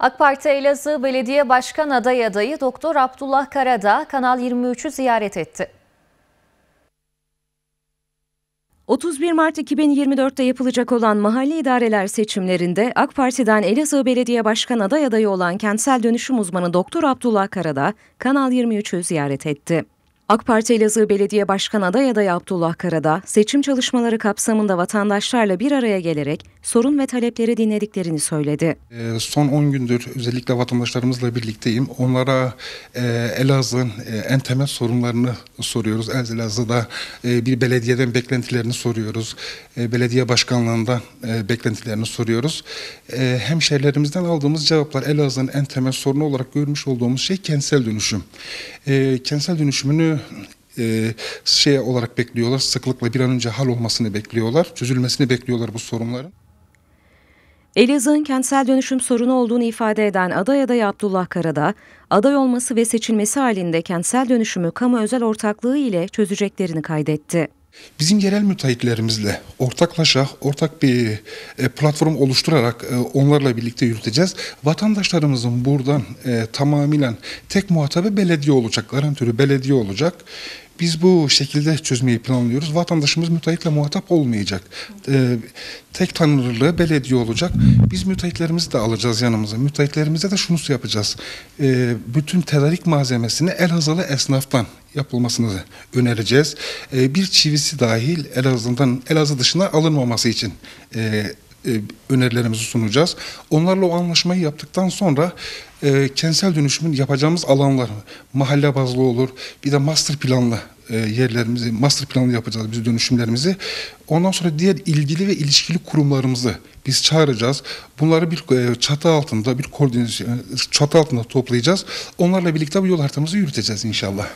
AK Parti Elazığ Belediye Başkan Aday Adayı Doktor Abdullah Karada Kanal 23'ü ziyaret etti. 31 Mart 2024'te yapılacak olan mahalle idareler seçimlerinde AK Parti'den Elazığ Belediye Başkan aday adayı olan kentsel dönüşüm uzmanı Doktor Abdullah Karada Kanal 23'ü ziyaret etti. AK Parti Elazığ Belediye Başkan Adayı Adayı Abdullah Karada, seçim çalışmaları kapsamında vatandaşlarla bir araya gelerek sorun ve talepleri dinlediklerini söyledi. Ee, son 10 gündür özellikle vatandaşlarımızla birlikteyim. Onlara e, Elazığ'ın e, en temel sorunlarını soruyoruz. Elazığ'da e, bir belediyeden beklentilerini soruyoruz. belediye başkanlığından beklentilerini soruyoruz. E, hemşehrilerimizden aldığımız cevaplar Elazığ'ın en temel sorunu olarak görmüş olduğumuz şey kentsel dönüşüm. kentsel dönüşümünü e, şey olarak bekliyorlar. Sıklıkla bir an önce hal olmasını bekliyorlar. Çözülmesini bekliyorlar bu sorunların. Elazığ'ın kentsel dönüşüm sorunu olduğunu ifade eden aday adayı Abdullah Karada, aday olması ve seçilmesi halinde kentsel dönüşümü kamu özel ortaklığı ile çözeceklerini kaydetti. Bizim yerel müteahhitlerimizle ortaklaşa ortak bir e, platform oluşturarak e, onlarla birlikte yürüteceğiz. Vatandaşlarımızın buradan e, tamamen tek muhatabı belediye olacak, garantörü belediye olacak. Biz bu şekilde çözmeyi planlıyoruz. Vatandaşımız müteahhitle muhatap olmayacak. E, tek tanrılığı belediye olacak. Biz müteahhitlerimizi de alacağız yanımıza. Müteahhitlerimize de şunu yapacağız. E, bütün tedarik malzemesini el hazalı esnaftan yapılmasını önereceğiz. E, bir çivisi dahil Elazığ'dan Elazığ dışına alınmaması için e, e, önerilerimizi sunacağız. Onlarla o anlaşmayı yaptıktan sonra e, kentsel dönüşümün yapacağımız alanlar mahalle bazlı olur. Bir de master planlı e, yerlerimizi, master planlı yapacağız biz dönüşümlerimizi. Ondan sonra diğer ilgili ve ilişkili kurumlarımızı biz çağıracağız. Bunları bir e, çatı altında, bir koordinasyon çatı altında toplayacağız. Onlarla birlikte bu yol haritamızı yürüteceğiz inşallah.